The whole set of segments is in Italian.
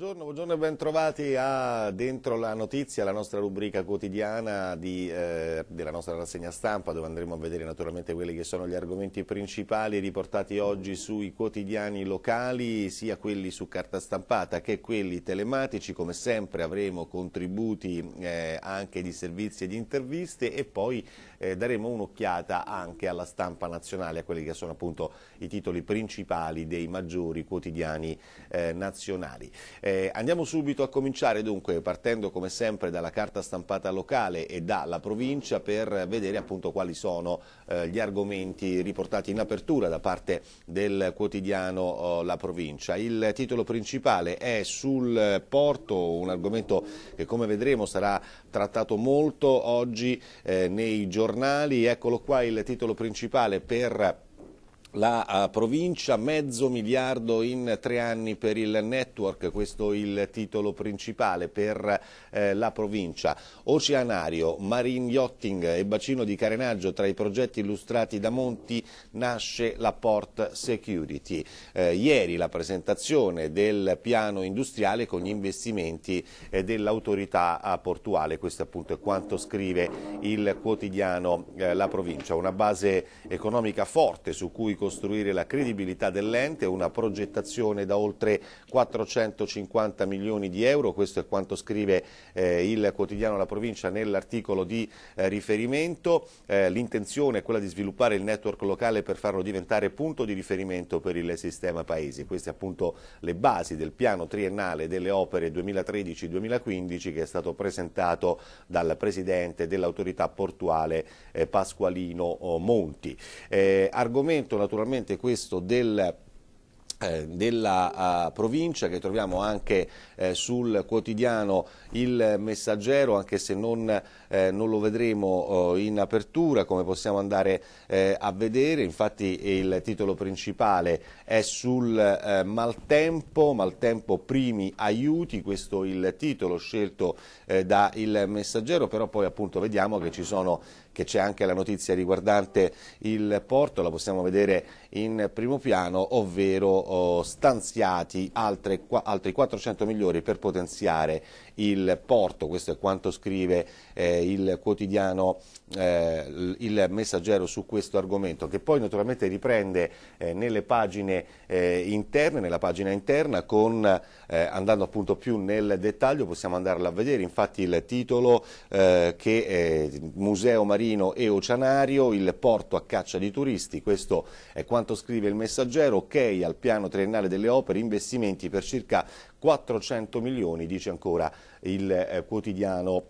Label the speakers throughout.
Speaker 1: Buongiorno, buongiorno e bentrovati a Dentro la Notizia, la nostra rubrica quotidiana di, eh, della nostra rassegna stampa dove andremo a vedere naturalmente quelli che sono gli argomenti principali riportati oggi sui quotidiani locali, sia quelli su carta stampata che quelli telematici, come sempre avremo contributi eh, anche di servizi e di interviste e poi eh, daremo un'occhiata anche alla stampa nazionale, a quelli che sono appunto i titoli principali dei maggiori quotidiani eh, nazionali. Eh, andiamo subito a cominciare dunque partendo come sempre dalla carta stampata locale e dalla provincia per vedere appunto quali sono eh, gli argomenti riportati in apertura da parte del quotidiano oh, La Provincia. Il titolo principale è sul porto, un argomento che come vedremo sarà trattato molto oggi eh, nei giornali giornali, eccolo qua il titolo principale per la provincia mezzo miliardo in tre anni per il network, questo è il titolo principale per eh, la provincia. Oceanario, marine yachting e bacino di carenaggio tra i progetti illustrati da Monti nasce la Port Security. Eh, ieri la presentazione del piano industriale con gli investimenti eh, dell'autorità eh, portuale, questo appunto è quanto scrive il quotidiano eh, La Provincia, una base economica forte su cui ricostruire la credibilità dell'ente, una progettazione da oltre 450 milioni di euro, questo è quanto scrive eh, il quotidiano La Provincia nell'articolo di eh, riferimento, eh, l'intenzione è quella di sviluppare il network locale per farlo diventare punto di riferimento per il sistema paese, queste appunto le basi del piano triennale delle opere 2013-2015 che è stato presentato dal Presidente dell'autorità portuale eh, Pasqualino oh, Monti. Eh, argomento naturalmente naturalmente questo del eh, della uh, provincia che troviamo anche eh, sul quotidiano Il Messaggero anche se non, eh, non lo vedremo oh, in apertura come possiamo andare eh, a vedere infatti il titolo principale è sul eh, maltempo maltempo primi aiuti questo è il titolo scelto eh, da Il Messaggero però poi appunto vediamo che ci sono che c'è anche la notizia riguardante il porto, la possiamo vedere in primo piano, ovvero oh, stanziati altre, altri 400 milioni per potenziare il porto, questo è quanto scrive eh, il quotidiano eh, il messaggero su questo argomento, che poi naturalmente riprende eh, nelle pagine eh, interne, nella pagina interna, con, eh, andando appunto più nel dettaglio, possiamo andarla a vedere, infatti il titolo eh, che Museo Marino e Oceanario, il porto a caccia di turisti, questo è quanto quanto scrive il messaggero, ok al piano triennale delle opere, investimenti per circa 400 milioni, dice ancora il eh, quotidiano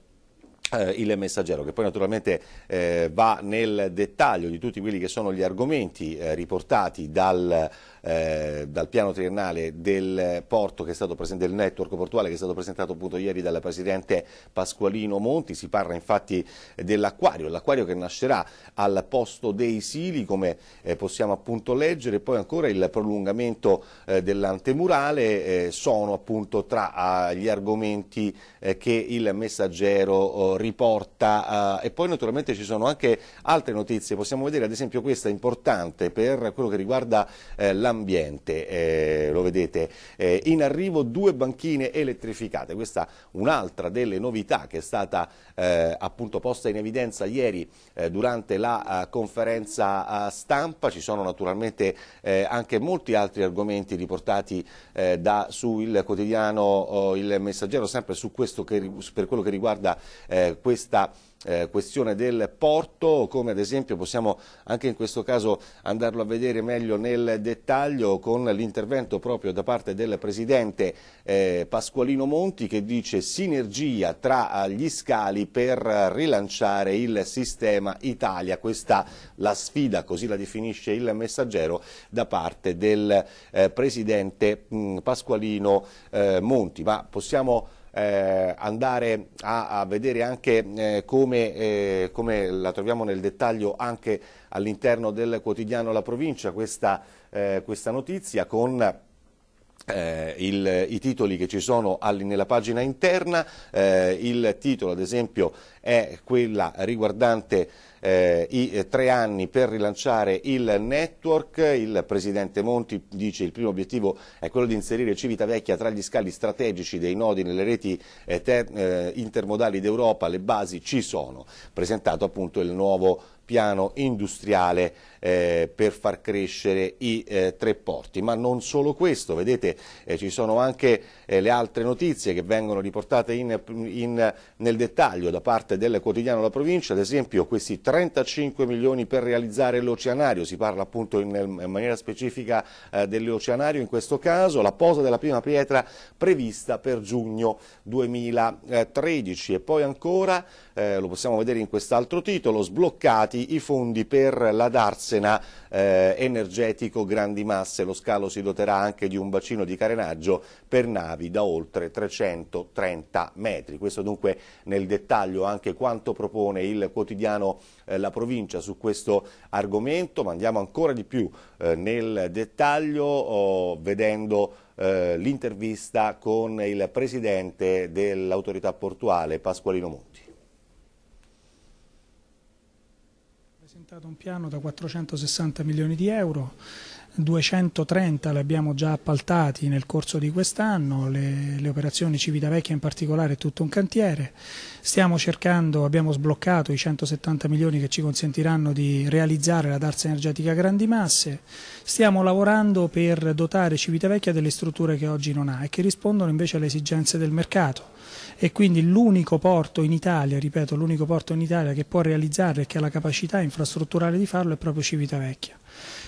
Speaker 1: eh, il messaggero che poi naturalmente eh, va nel dettaglio di tutti quelli che sono gli argomenti eh, riportati dal eh, dal piano triennale del, porto che è stato presente, del network portuale che è stato presentato appunto ieri dal Presidente Pasqualino Monti. Si parla infatti dell'acquario, l'acquario che nascerà al posto dei sili come eh, possiamo appunto leggere, poi ancora il prolungamento eh, dell'antemurale eh, sono appunto tra ah, gli argomenti eh, che il messaggero oh, riporta ah, e poi naturalmente ci sono anche altre notizie, possiamo vedere ad esempio questa importante per quello che riguarda eh, la dell'ambiente, eh, lo vedete, eh, in arrivo due banchine elettrificate, questa è un'altra delle novità che è stata eh, appunto posta in evidenza ieri eh, durante la eh, conferenza eh, stampa, ci sono naturalmente anche molti altri argomenti riportati da, sul quotidiano oh, Il Messaggero, sempre questo che, per quello che riguarda questa eh, questione del porto, come ad esempio possiamo anche in questo caso andarlo a vedere meglio nel dettaglio con l'intervento proprio da parte del Presidente eh, Pasqualino Monti che dice sinergia tra eh, gli scali per rilanciare il sistema Italia, questa la sfida, così la definisce il messaggero, da parte del eh, Presidente mh, mm, Pasqualino eh, Monti. Ma possiamo eh, andare a, a, vedere anche eh, come, eh, come, la troviamo nel dettaglio anche all'interno del quotidiano La Provincia questa, eh, questa notizia con eh, il, I titoli che ci sono all, nella pagina interna, eh, il titolo ad esempio è quella riguardante eh, i eh, tre anni per rilanciare il network. Il Presidente Monti dice che il primo obiettivo è quello di inserire Civitavecchia tra gli scali strategici dei nodi nelle reti eh, ter, eh, intermodali d'Europa. Le basi ci sono. Presentato appunto il nuovo piano industriale eh, per far crescere i eh, tre porti. Ma non solo questo, vedete eh, ci sono anche eh, le altre notizie che vengono riportate in, in, nel dettaglio da parte del quotidiano La Provincia, ad esempio questi 35 milioni per realizzare l'oceanario, si parla appunto in, in maniera specifica eh, dell'oceanario in questo caso, la posa della prima pietra prevista per giugno 2013 e poi ancora eh, lo possiamo vedere in quest'altro titolo, sbloccati i fondi per l'adarsena eh, energetico grandi masse, lo scalo si doterà anche di un bacino di carenaggio per navi da oltre 330 metri. Questo dunque nel dettaglio anche quanto propone il quotidiano eh, La Provincia su questo argomento, ma andiamo ancora di più eh, nel dettaglio oh, vedendo eh, l'intervista con il presidente dell'autorità portuale Pasqualino Monti.
Speaker 2: presentato un piano da 460 milioni di euro, 230 li abbiamo già appaltati nel corso di quest'anno, le, le operazioni Civitavecchia in particolare è tutto un cantiere, Stiamo cercando, abbiamo sbloccato i 170 milioni che ci consentiranno di realizzare la darsa energetica a grandi masse, stiamo lavorando per dotare Civitavecchia delle strutture che oggi non ha e che rispondono invece alle esigenze del mercato e quindi l'unico porto in Italia, ripeto, l'unico porto in Italia che può realizzare e che ha la capacità infrastrutturale di farlo è proprio Civitavecchia.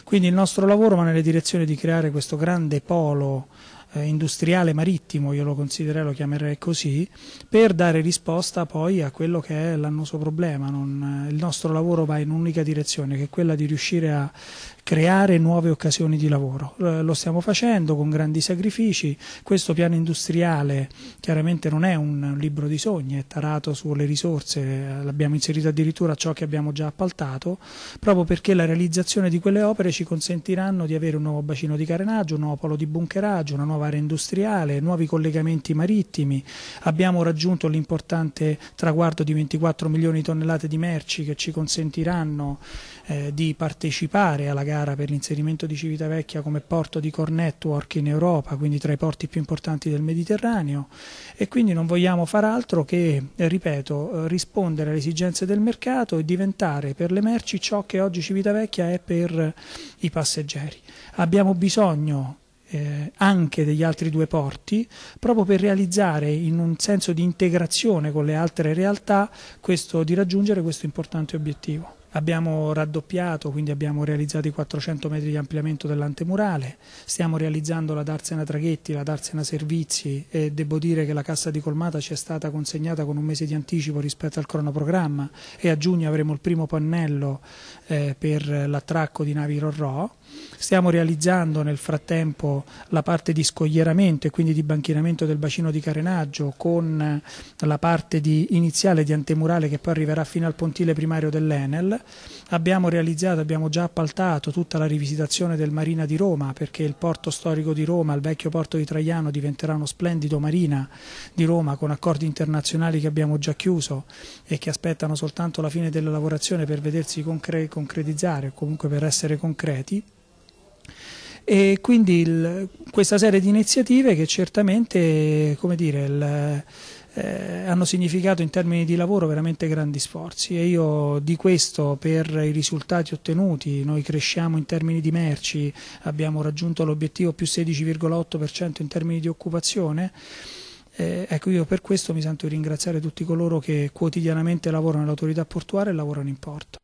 Speaker 2: Quindi il nostro lavoro va nella direzione di creare questo grande polo eh, industriale marittimo, io lo considererei, lo chiamerei così, per dare risposta poi a quello che è l'annoso problema. Non, eh, il nostro lavoro va in un'unica direzione, che è quella di riuscire a creare nuove occasioni di lavoro. lo stiamo facendo con grandi sacrifici, questo piano industriale chiaramente non è un libro di sogni, è tarato sulle risorse, l'abbiamo inserito addirittura a ciò che abbiamo già appaltato, proprio perché la realizzazione di quelle opere ci consentiranno di avere un nuovo bacino di carenaggio, un nuovo polo di bunkeraggio, una nuova area industriale, nuovi collegamenti marittimi, abbiamo raggiunto l'importante traguardo di 24 milioni di tonnellate di merci che ci consentiranno eh, di partecipare alla gara gara per l'inserimento di Civitavecchia come porto di core network in Europa, quindi tra i porti più importanti del Mediterraneo e quindi non vogliamo far altro che, eh, ripeto, eh, rispondere alle esigenze del mercato e diventare per le merci ciò che oggi Civitavecchia è per eh, i passeggeri. Abbiamo bisogno anche degli altri due porti, proprio per realizzare in un senso di integrazione con le altre realtà questo, di raggiungere questo importante obiettivo abbiamo raddoppiato, quindi abbiamo realizzato i 400 metri di ampliamento dell'antemurale, stiamo realizzando la Darsena Traghetti, la Darsena Servizi e devo dire che la cassa di colmata ci è stata consegnata con un mese di anticipo rispetto al cronoprogramma e a giugno avremo il primo pannello eh, per l'attracco di navi Rorò. Stiamo realizzando nel frattempo la parte di scoglieramento e quindi di banchinamento del bacino di carenaggio con la parte di iniziale di antemurale che poi arriverà fino al pontile primario dell'Enel abbiamo realizzato, abbiamo già appaltato tutta la rivisitazione del Marina di Roma perché il porto storico di Roma, il vecchio porto di Traiano diventerà uno splendido Marina di Roma con accordi internazionali che abbiamo già chiuso e che aspettano soltanto la fine della lavorazione per vedersi concre concretizzare o comunque per essere concreti e quindi il, questa serie di iniziative che certamente come dire il, eh, hanno significato in termini di lavoro veramente grandi sforzi e io di questo per i risultati ottenuti, noi cresciamo in termini di merci, abbiamo raggiunto l'obiettivo più 16,8% in termini di occupazione, eh, ecco io per questo mi sento di ringraziare tutti coloro che quotidianamente lavorano nell'autorità portuale e lavorano in porto.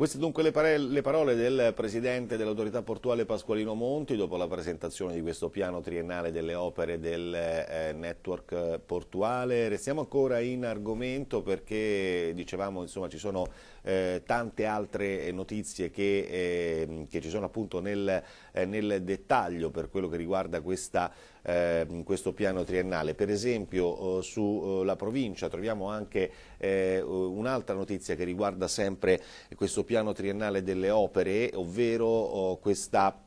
Speaker 1: Queste dunque le parole, le parole del Presidente dell'Autorità Portuale Pasqualino Monti dopo la presentazione di questo piano triennale delle opere del eh, network portuale. Restiamo ancora in argomento perché dicevamo insomma ci sono eh, tante altre eh, notizie che, eh, che, ci sono appunto nel, eh, nel dettaglio per quello che riguarda questa eh, questo piano triennale. Per esempio oh, sulla oh, provincia troviamo anche eh, un'altra notizia che riguarda sempre questo piano triennale delle opere, ovvero oh, questa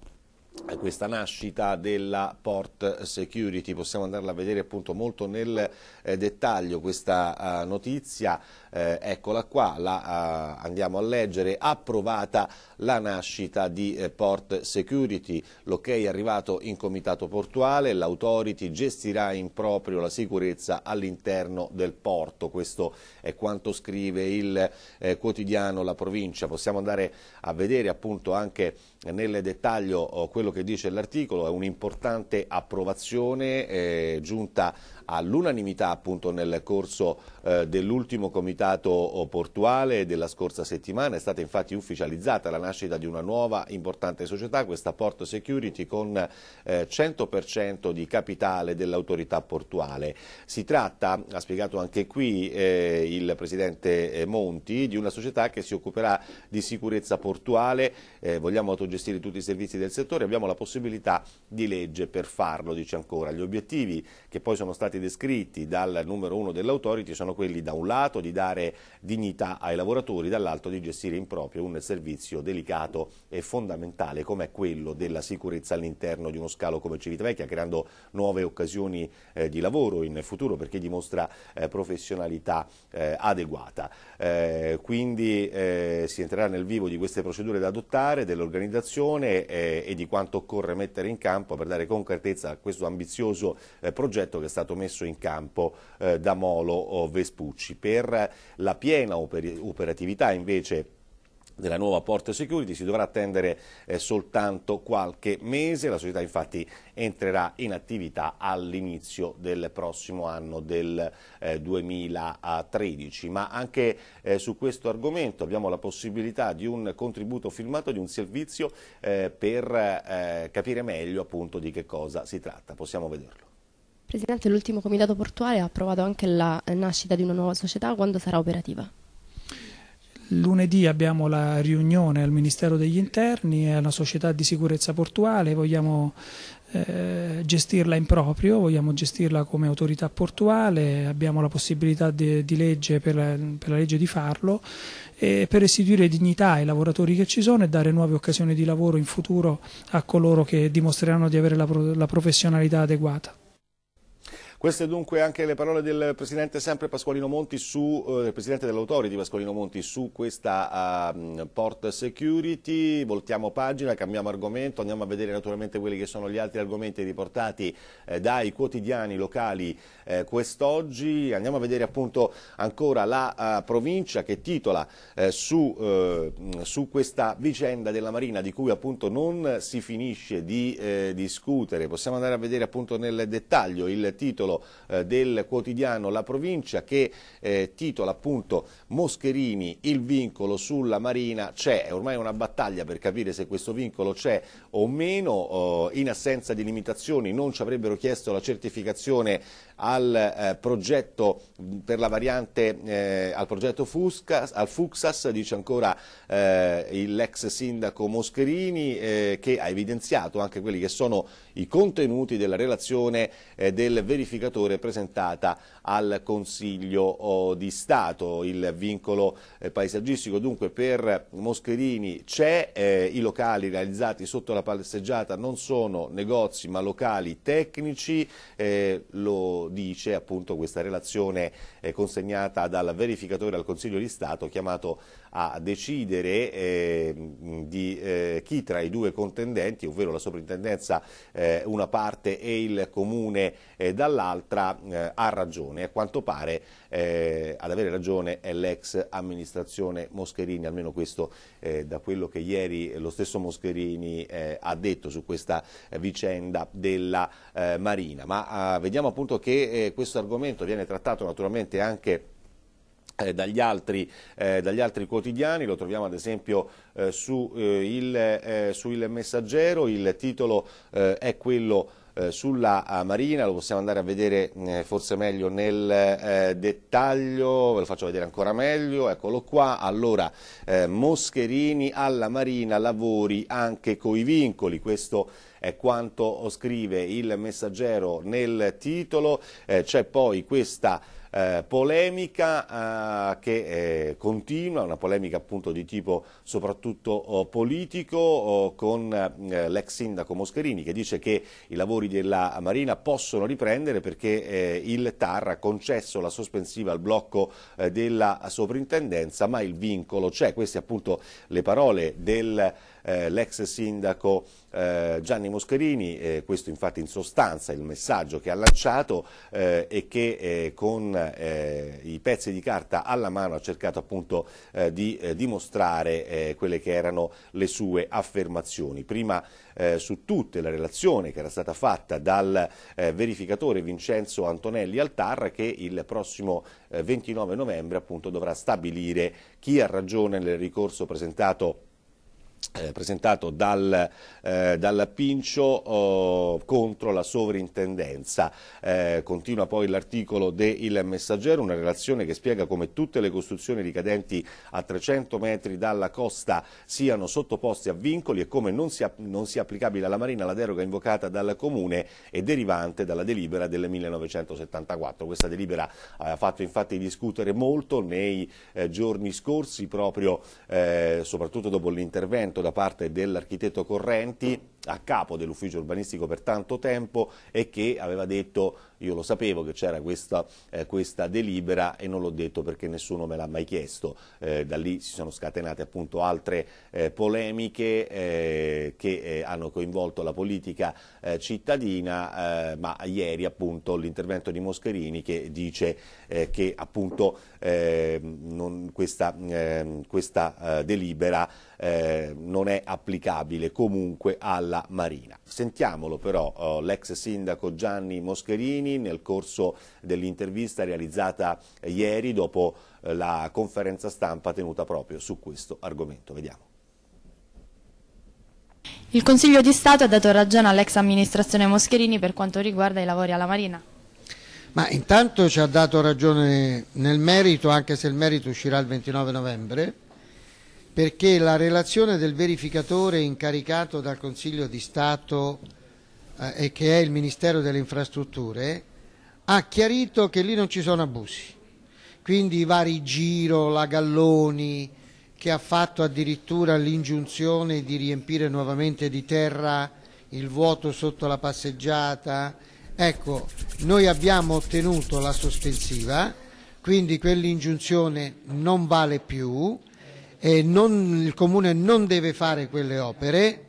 Speaker 1: eh, questa nascita della Port Security, possiamo andarla a vedere appunto molto nel eh, dettaglio questa uh, notizia, eh, eccola qua, la uh, andiamo a leggere, approvata la nascita di eh, Port Security, l'ok è arrivato in comitato portuale, l'autority gestirà in proprio la sicurezza all'interno del porto, questo è quanto scrive il quotidiano La Provincia, possiamo andare a vedere appunto anche nel dettaglio oh, quello quello che dice l'articolo, è un'importante approvazione eh, giunta all'unanimità appunto nel corso eh, dell'ultimo comitato eh, portuale della scorsa settimana. È stata infatti ufficializzata la nascita di una nuova importante società, questa Port Security, con eh, 100% di capitale dell'autorità portuale. Si tratta, ha spiegato anche qui eh, il Presidente eh, Monti, di una società che si occuperà di sicurezza portuale, eh, vogliamo autogestire tutti i servizi del settore, abbiamo la possibilità di legge per farlo, dice ancora. Gli obiettivi che poi sono stati stati descritti dal numero uno dell'autority sono quelli da un lato di dare dignità ai lavoratori, dall'altro di gestire in proprio un servizio delicato e fondamentale come è quello della sicurezza all'interno di uno scalo come Civitavecchia, creando nuove occasioni eh, di lavoro in futuro perché dimostra eh, professionalità eh, adeguata. Eh, quindi eh, si entrerà nel vivo di queste procedure da adottare, dell'organizzazione eh, e di quanto occorre mettere in campo per dare concretezza a questo ambizioso progetto che è stato messo messo in campo eh, da Molo Vespucci. Per la piena oper operatività invece della nuova Port Security si dovrà attendere eh, soltanto qualche mese, la società infatti entrerà in attività all'inizio del prossimo anno del eh, 2013, ma anche eh, su questo argomento abbiamo la possibilità di un contributo filmato di un servizio eh, per eh, capire meglio appunto di che cosa si tratta, possiamo vederlo.
Speaker 2: Presidente, l'ultimo comitato portuale ha approvato anche la nascita di una nuova società, quando sarà operativa? Lunedì abbiamo la riunione al Ministero degli Interni, è una società di sicurezza portuale, vogliamo eh, gestirla in proprio, vogliamo gestirla come autorità portuale, abbiamo la possibilità di, di legge per la, per la, legge di farlo e per restituire dignità ai lavoratori che ci sono e dare nuove occasioni di lavoro in futuro a coloro che dimostreranno di avere la, la professionalità adeguata.
Speaker 1: Queste dunque anche le parole del Presidente sempre Pasqualino Monti su, eh, Presidente dell'Autority Pasqualino Monti su questa eh, Port Security, voltiamo pagina, cambiamo argomento, andiamo a vedere naturalmente quelli che sono gli altri argomenti riportati eh, dai quotidiani locali eh, quest'oggi, andiamo a vedere appunto ancora la uh, provincia che titola eh, su, su, questa vicenda della Marina di cui appunto non si finisce di discutere, possiamo andare a vedere appunto nel dettaglio il titolo titolo eh, del quotidiano La Provincia che eh, titola appunto Moscherini il vincolo sulla Marina c'è, è ormai una battaglia per capire se questo vincolo c'è o meno, oh, in assenza di limitazioni non ci avrebbero chiesto la certificazione al eh, progetto per la variante eh, al progetto Fuscas, al Fuxas, dice ancora eh, l'ex sindaco Moscherini eh, che ha evidenziato anche quelli che sono i contenuti della relazione eh, del verificatore presentata al Consiglio oh, di Stato. Il vincolo eh, paesaggistico dunque per Moscherini c'è, i locali realizzati sotto la passeggiata non sono negozi ma locali tecnici, lo dice appunto questa relazione consegnata dal verificatore al Consiglio di Stato chiamato a decidere eh, di eh, chi tra i due contendenti, ovvero la soprintendenza eh, una parte e il comune eh, dall'altra, eh, ha ragione. A quanto pare eh, ad avere ragione è l'ex amministrazione Moscherini, almeno questo da quello che ieri lo stesso Moscherini ha detto su questa vicenda della Marina. Ma ah, vediamo appunto che che eh, questo argomento viene trattato naturalmente anche eh, dagli, altri, eh, dagli, altri, quotidiani, lo troviamo ad esempio eh, su, eh, il, eh, su, il, Messaggero, il titolo eh, è quello eh, sulla eh, Marina, lo possiamo andare a vedere eh, forse meglio nel dettaglio, ve lo faccio vedere ancora meglio, eccolo qua, allora Moscherini alla Marina lavori anche coi vincoli, questo è quanto scrive il messaggero nel titolo, c'è poi questa eh, polemica eh, che eh, continua, una polemica appunto di tipo soprattutto oh, politico oh, con l'ex sindaco Moscherini che dice che i lavori della Marina possono riprendere perché il TAR ha concesso la sospensiva al blocco della sovrintendenza ma il vincolo c'è, queste appunto le parole del eh, l'ex sindaco eh, Gianni Moscherini, eh, questo infatti in sostanza è il messaggio che ha lanciato eh, e che eh, con eh, i pezzi di carta alla mano ha cercato appunto di dimostrare quelle che erano le sue affermazioni. Prima su tutte la relazione che era stata fatta dal verificatore Vincenzo Antonelli Altar che il prossimo 29 novembre appunto dovrà stabilire chi ha ragione nel ricorso presentato eh, presentato dal, eh, dal Pincio oh, contro la sovrintendenza. Eh, continua poi l'articolo del Messaggero, una relazione che spiega come tutte le costruzioni ricadenti a 300 metri dalla costa siano sottoposte a vincoli e come non sia, non sia applicabile alla Marina la deroga invocata dal Comune e derivante dalla delibera del 1974. Questa delibera ha fatto infatti discutere molto nei eh, giorni scorsi, proprio, eh, soprattutto dopo l'intervento intervento da parte dell'architetto Correnti a capo dell'ufficio urbanistico per tanto tempo e che aveva detto io lo sapevo che c'era questa, eh, questa, delibera e non l'ho detto perché nessuno me l'ha mai chiesto. Eh, da lì si sono scatenate appunto altre eh, polemiche eh, che eh, hanno coinvolto la politica eh, cittadina, ma ieri appunto l'intervento di Moscherini che dice che appunto ehm, questa, ehm, questa delibera non è applicabile comunque al alla Marina. Sentiamolo però eh, l'ex sindaco Gianni Moscherini nel corso dell'intervista realizzata ieri dopo eh, la conferenza stampa tenuta proprio su questo argomento. Vediamo.
Speaker 2: Il Consiglio di Stato ha dato ragione all'ex amministrazione Moscherini per quanto riguarda i lavori alla Marina.
Speaker 3: Ma intanto ci ha dato ragione nel merito, anche se il merito uscirà il 29 novembre, perché la relazione del verificatore incaricato dal Consiglio di Stato eh, e che è il Ministero delle Infrastrutture ha chiarito che lì non ci sono abusi. Quindi i vari Giro, la Galloni, che ha fatto addirittura l'ingiunzione di riempire nuovamente di terra il vuoto sotto la passeggiata. Ecco, noi abbiamo ottenuto la sospensiva, quindi quell'ingiunzione non vale più non, il Comune non deve fare quelle opere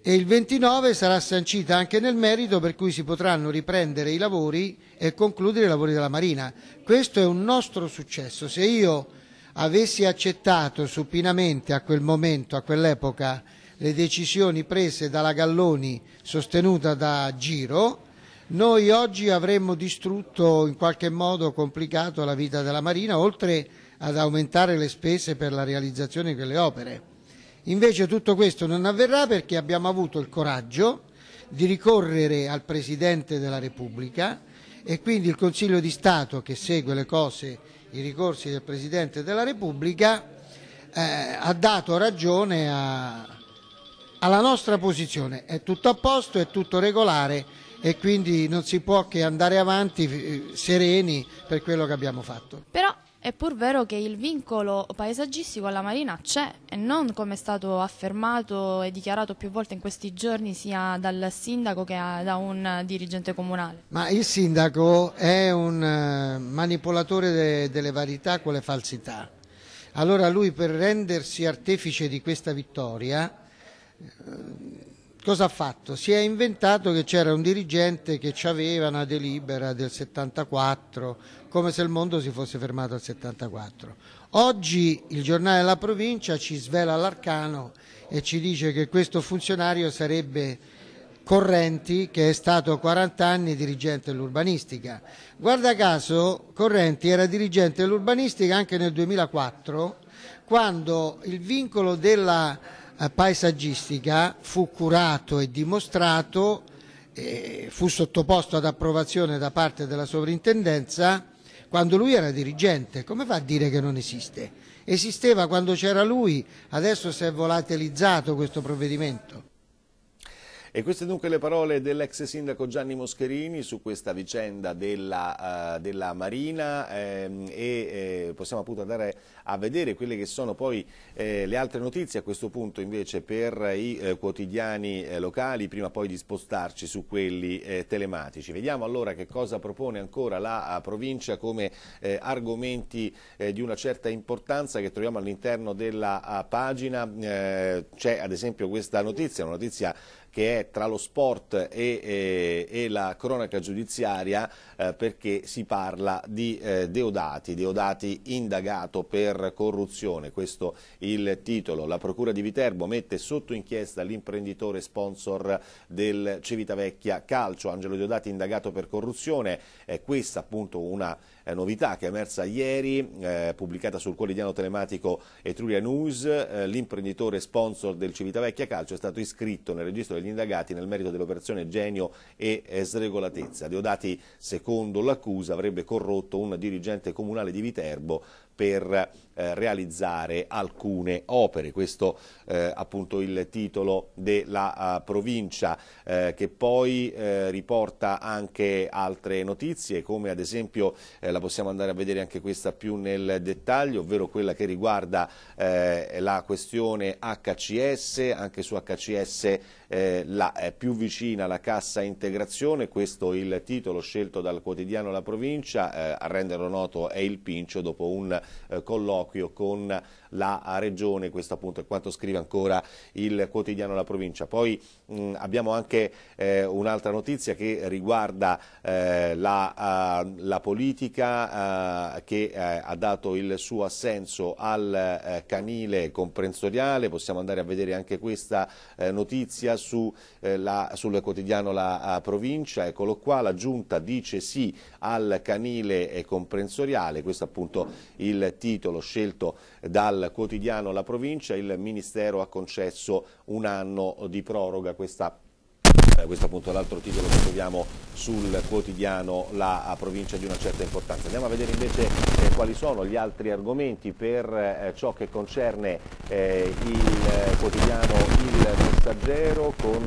Speaker 3: e il 29 sarà sancita anche nel merito per cui si potranno riprendere i lavori e concludere i lavori della Marina. Questo è un nostro successo. Se io avessi accettato supinamente a quel momento, a quell'epoca, le decisioni prese dalla Galloni sostenuta da Giro, noi oggi avremmo distrutto in qualche modo complicato la vita della Marina, oltre ad aumentare le spese per la realizzazione di quelle opere. Invece tutto questo non avverrà perché abbiamo avuto il coraggio di ricorrere al Presidente della Repubblica e quindi il Consiglio di Stato che segue le cose, i ricorsi del Presidente della Repubblica, eh, ha dato ragione a, alla nostra posizione. È tutto a posto, è tutto regolare e quindi non si può che andare avanti eh, sereni per quello che abbiamo fatto.
Speaker 2: Però è pur vero che il vincolo paesaggistico alla marina c'è e non come è stato affermato e dichiarato più volte in questi giorni sia dal sindaco che da un dirigente comunale.
Speaker 3: Ma il sindaco è un eh, manipolatore de delle varietà con le falsità. Allora lui per rendersi artefice di questa vittoria eh, cosa ha fatto? Si è inventato che c'era un dirigente che ci aveva una delibera del 74, come se il mondo si fosse fermato al 74. Oggi il giornale della Provincia ci svela l'arcano e ci dice che questo funzionario sarebbe Correnti che è stato 40 anni dirigente dell'urbanistica. Guarda caso Correnti era dirigente dell'urbanistica anche nel 2004 quando il vincolo della eh, paesaggistica fu curato e dimostrato, eh, fu sottoposto ad approvazione da parte della sovrintendenza quando lui era dirigente. Come fa a dire che non esiste? Esisteva quando c'era lui, adesso si è volatilizzato questo provvedimento.
Speaker 1: E queste dunque le parole dell'ex sindaco Gianni Moscherini su questa vicenda della, uh, della Marina ehm, e eh, possiamo appunto andare a vedere quelle che sono poi eh, le altre notizie a questo punto invece per i eh, quotidiani eh, locali prima poi di spostarci su quelli eh, telematici. Vediamo allora che cosa propone ancora la provincia come argomenti di una certa importanza che troviamo all'interno della pagina. C'è ad esempio questa notizia, una notizia che è tra lo sport e, e, eh, e la cronaca giudiziaria eh, perché si parla di eh, Deodati, Deodati indagato per corruzione, questo il titolo. La Procura di Viterbo mette sotto inchiesta l'imprenditore sponsor del Civitavecchia Calcio, Angelo Deodati indagato per corruzione, è questa appunto una eh, novità che è emersa ieri, eh, pubblicata sul quotidiano telematico Etruria News, eh, l'imprenditore sponsor del Civitavecchia Calcio è stato iscritto nel registro degli indagati nel merito dell'operazione Genio e eh, sregolatezza. Deodati, secondo l'accusa, avrebbe corrotto un dirigente comunale di Viterbo per eh, realizzare alcune opere. Questo eh, appunto il titolo della uh, provincia eh, che poi eh, riporta anche altre notizie come ad esempio eh, la possiamo andare a vedere anche questa più nel dettaglio, ovvero quella che riguarda eh, la questione HCS, anche su HCS la più vicina la cassa integrazione, questo è il titolo scelto dal quotidiano La Provincia, a renderlo noto è il Pincio dopo un eh, colloquio con la Regione, questo appunto è quanto scrive ancora il quotidiano La Provincia. Poi mh, abbiamo anche eh, un'altra notizia che riguarda eh, la, uh, la, politica uh, che uh, ha dato il suo assenso al canile comprensoriale, possiamo andare a vedere anche questa notizia su, la, sul quotidiano La Provincia, eccolo qua, la Giunta dice sì al canile comprensoriale, questo appunto il titolo scelto dal al quotidiano La Provincia il Ministero ha concesso un anno di proroga, questa eh, questo è appunto l'altro titolo che troviamo sul quotidiano La provincia di una certa importanza. Andiamo a vedere invece eh, quali sono gli altri argomenti per eh, ciò che concerne eh, il eh, quotidiano Il Messaggero con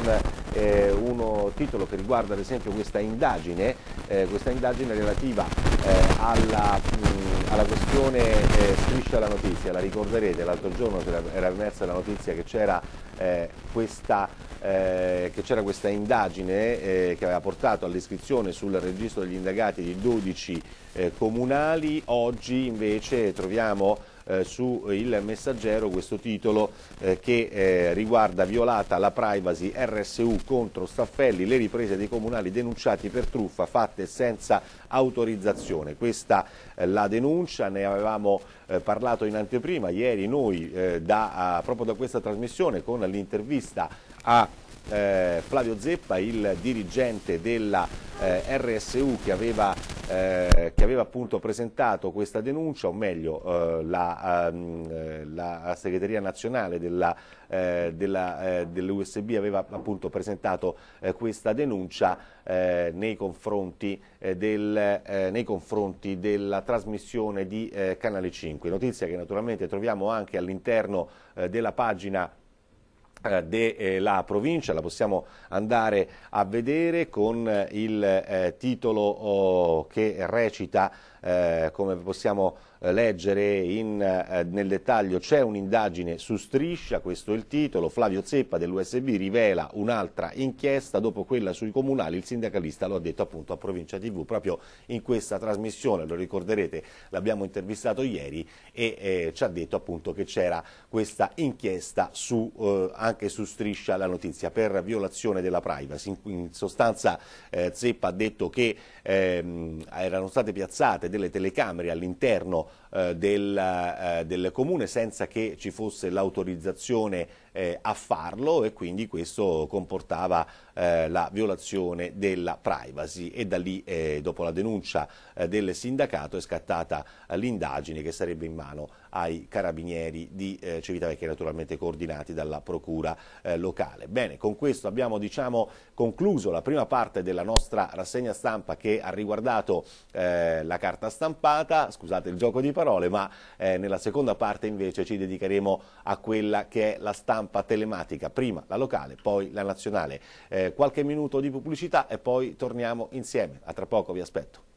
Speaker 1: eh, un titolo che riguarda ad esempio questa indagine, eh, questa indagine relativa eh, alla, mh, mm, alla, questione eh, striscia la notizia, la ricorderete, l'altro giorno era emersa la notizia che c'era eh, questa che c'era questa indagine che aveva portato all'iscrizione sul registro degli indagati di 12 comunali, oggi invece troviamo eh, su Il Messaggero questo titolo eh, che eh, riguarda violata la privacy RSU contro Staffelli, le riprese dei comunali denunciati per truffa fatte senza autorizzazione. Questa eh, la denuncia, ne avevamo eh, parlato in anteprima ieri noi eh, da, proprio da questa trasmissione con l'intervista a eh, Flavio Zeppa, il dirigente della eh, RSU che aveva, eh, che aveva, appunto presentato questa denuncia, o meglio eh, la, ehm, eh, la, segreteria nazionale eh, dell'USB dell aveva appunto presentato questa denuncia nei confronti, del, nei, confronti della trasmissione di Canale 5. Notizia che naturalmente troviamo anche all'interno della pagina eh, della eh, provincia, la possiamo andare a vedere con eh, il titolo oh, che recita eh, come possiamo eh, leggere in, eh, nel dettaglio, c'è un'indagine su Striscia, questo è il titolo, Flavio Zeppa dell'USB rivela un'altra inchiesta dopo quella sui comunali, il sindacalista lo ha detto appunto a Provincia TV proprio in questa trasmissione, lo ricorderete, l'abbiamo intervistato ieri e eh, ci ha detto appunto che c'era questa inchiesta su, eh, anche su Striscia la notizia per violazione della privacy, in, in sostanza eh, Zeppa ha detto che ehm, erano state piazzate delle telecamere all'interno eh, del, eh, del comune senza che ci fosse l'autorizzazione eh, a farlo e quindi questo comportava eh, la violazione della privacy e da lì eh, dopo la denuncia eh, del sindacato è scattata eh, l'indagine che sarebbe in mano ai carabinieri di eh, Civitavecchia naturalmente coordinati dalla procura locale. Bene, con questo abbiamo diciamo, concluso la prima parte della nostra rassegna stampa che ha riguardato la carta stampata, scusate il gioco di parole, ma nella seconda parte invece ci dedicheremo a quella che è la stampa stampa telematica, prima la locale, poi la nazionale. Eh, qualche minuto di pubblicità e poi torniamo insieme. A tra poco vi aspetto.